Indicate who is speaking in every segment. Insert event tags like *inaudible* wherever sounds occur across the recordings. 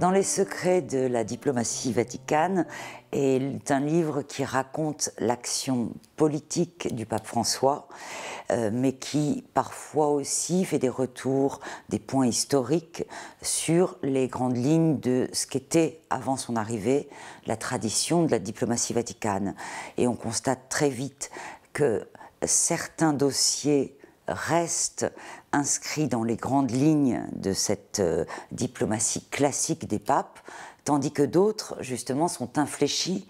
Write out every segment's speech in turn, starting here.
Speaker 1: Dans les secrets de la diplomatie vaticane est un livre qui raconte l'action politique du pape François, euh, mais qui parfois aussi fait des retours, des points historiques sur les grandes lignes de ce qu'était avant son arrivée la tradition de la diplomatie vaticane. Et on constate très vite que certains dossiers restent inscrits dans les grandes lignes de cette euh, diplomatie classique des papes, tandis que d'autres, justement, sont infléchis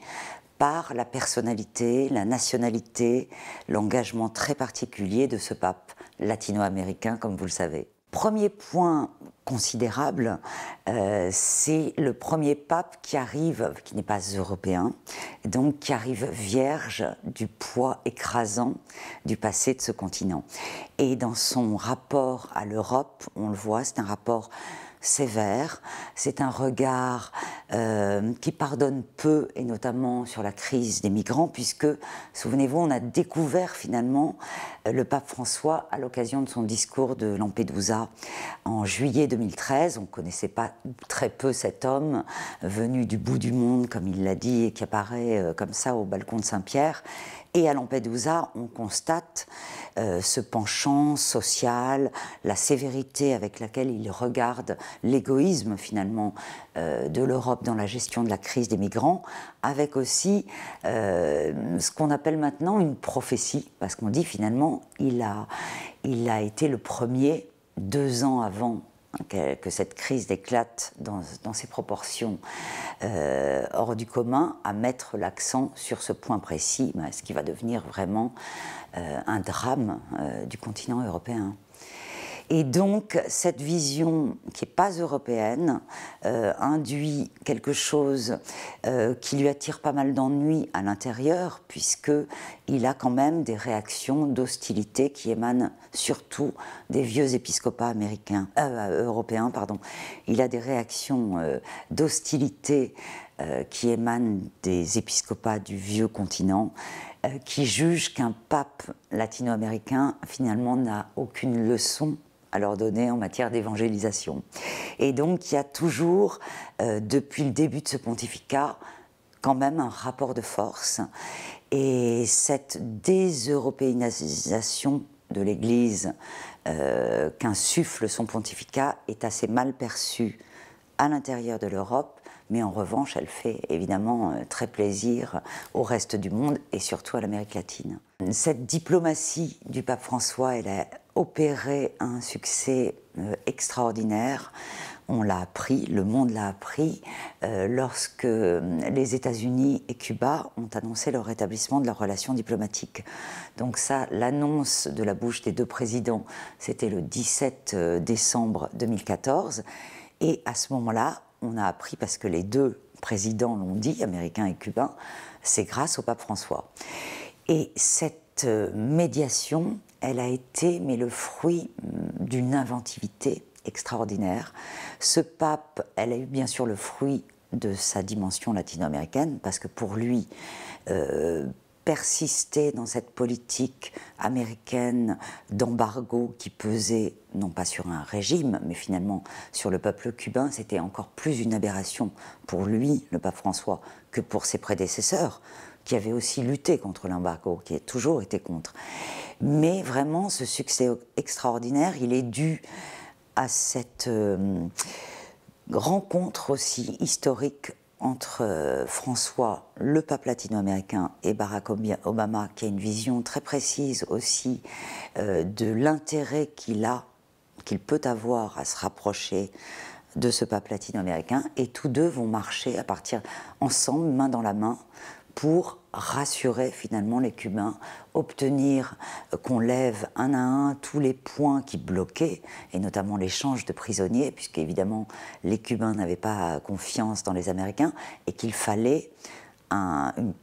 Speaker 1: par la personnalité, la nationalité, l'engagement très particulier de ce pape latino-américain, comme vous le savez. Premier point considérable, euh, c'est le premier pape qui arrive, qui n'est pas européen, donc qui arrive vierge du poids écrasant du passé de ce continent. Et dans son rapport à l'Europe, on le voit, c'est un rapport sévère, c'est un regard euh, qui pardonne peu, et notamment sur la crise des migrants, puisque, souvenez-vous, on a découvert finalement euh, le pape François à l'occasion de son discours de Lampedusa en juillet 2013. On ne connaissait pas très peu cet homme euh, venu du bout du monde, comme il l'a dit, et qui apparaît comme ça au balcon de Saint-Pierre et à Lampedusa, on constate euh, ce penchant social, la sévérité avec laquelle il regarde l'égoïsme finalement euh, de l'Europe dans la gestion de la crise des migrants, avec aussi euh, ce qu'on appelle maintenant une prophétie, parce qu'on dit finalement il a, il a été le premier deux ans avant Hein, que, cette crise déclate dans, ses proportions euh, hors du commun, à mettre l'accent sur ce point précis, bah, ce qui va devenir vraiment euh, un drame euh, du continent européen. Et donc, cette vision qui n'est pas européenne induit quelque chose qui lui attire pas mal d'ennuis à l'intérieur, puisque il a quand même des réactions d'hostilité qui émanent surtout des vieux épiscopats américains, euh, euh, européens. Pardon. Il a des réactions euh, d'hostilité qui émanent des épiscopats du vieux continent, qui jugent qu'un pape latino-américain finalement n'a aucune leçon à leur donner en matière d'évangélisation. Et donc il y a toujours, depuis le début de ce pontificat, quand même un rapport de force et cette déseuropéanisation de l'Église euh, qu'insuffle son pontificat est assez mal perçue à l'intérieur de l'Europe, mais en revanche, elle fait évidemment euh, très plaisir au reste du monde et surtout à l'Amérique latine. Cette diplomatie du pape François, elle a opéré un succès euh, extraordinaire on l'a appris, le monde l'a appris, euh, lorsque euh, les États-Unis et Cuba ont annoncé leur rétablissement de leurs relations diplomatiques. Donc ça, l'annonce de la bouche des deux présidents, c'était le 17 euh, décembre 2014. Et à ce moment-là, on a appris, parce que les deux présidents l'ont dit, américains et cubains, c'est grâce au pape François. Et cette médiation, elle a été mais le fruit mm, d'une inventivité extraordinaire. Ce pape, elle a eu bien sûr le fruit de sa dimension latino-américaine, parce que pour lui, euh, persister dans cette politique américaine d'embargo qui pesait non pas sur un régime, mais finalement sur le peuple cubain, c'était encore plus une aberration pour lui, le pape François, que pour ses prédécesseurs, qui avaient aussi lutté contre l'embargo, qui a toujours été contre. Mais vraiment, ce succès extraordinaire, il est dû à cette euh, rencontre aussi historique entre euh, François, le pape latino-américain, et Barack Obama, qui a une vision très précise aussi euh, de l'intérêt qu'il a, qu'il peut avoir à se rapprocher de ce pape latino-américain. Et tous deux vont marcher à partir ensemble, main dans la main, pour rassurer finalement les Cubains, obtenir euh, qu'on lève un à un tous les points qui bloquaient, et notamment l'échange de prisonniers, puisque évidemment les Cubains n'avaient pas confiance dans les Américains, et qu'il fallait un, une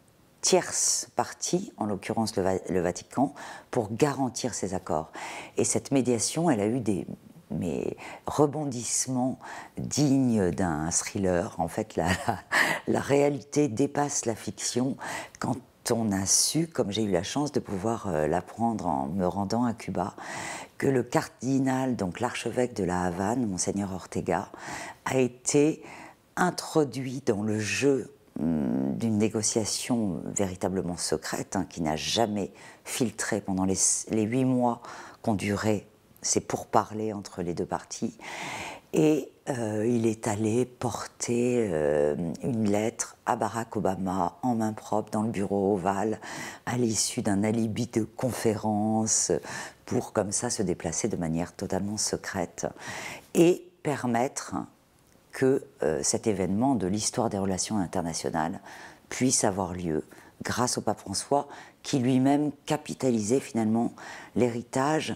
Speaker 1: tierce partie, en l'occurrence le, Vatican, pour garantir ces accords. Et cette médiation, elle a eu des, mais rebondissement digne d'un thriller. En fait, *laughs* la, réalité dépasse la fiction quand on a su, comme j'ai eu la chance de pouvoir euh, l'apprendre en me rendant à Cuba, que le cardinal, donc l'archevêque de la Havane, monseigneur Ortega, a été introduit dans le jeu hmm, d'une négociation véritablement secrète, hein, qui n'a jamais filtré pendant les, les huit mois qu'ont duré c'est pour parler entre les deux parties. Et euh, il est allé porter euh, une lettre à Barack Obama en main propre dans le bureau ovale à l'issue d'un alibi de conférence pour comme ça se déplacer de manière totalement secrète et permettre que euh, cet événement de l'histoire des relations internationales puisse avoir lieu grâce au pape François qui lui-même capitalisait finalement l'héritage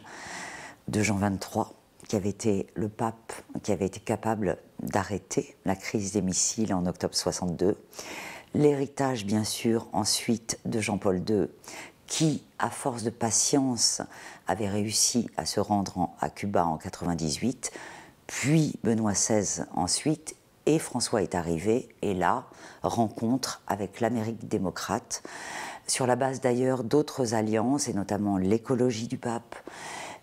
Speaker 1: de Jean XXIII, qui avait été le pape, qui avait été capable d'arrêter la crise des missiles en octobre 62. L'héritage, bien sûr, ensuite de Jean-Paul II, qui, à force de patience, avait réussi à se rendre à Cuba en 98, puis Benoît XVI ensuite, et François est arrivé, et là, rencontre avec l'Amérique démocrate, sur la base d'ailleurs d'autres alliances, et notamment l'écologie du pape,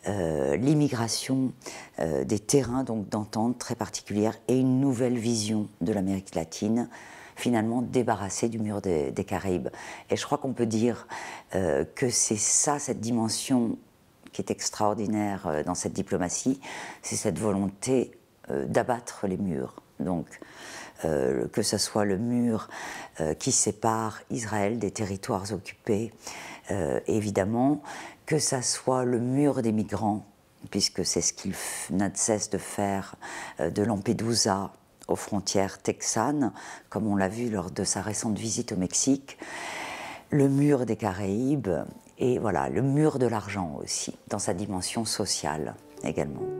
Speaker 1: euh, l'immigration euh, des terrains donc d'entente très particulière et une nouvelle vision de l'Amérique latine finalement débarrassée du mur des, Caraïbes. Et je crois qu'on peut dire euh, que c'est ça, cette dimension qui est extraordinaire dans cette diplomatie, c'est cette volonté d'abattre les murs. Donc, euh, que ce soit le mur euh, qui sépare Israël des territoires occupés, euh, évidemment, que ce soit le mur des migrants, puisque c'est ce qu'il n'a de cesse de faire de Lampedusa aux frontières texanes, comme on l'a vu lors de sa récente visite au Mexique, le mur des Caraïbes et voilà, le mur de l'argent aussi, dans sa dimension sociale également.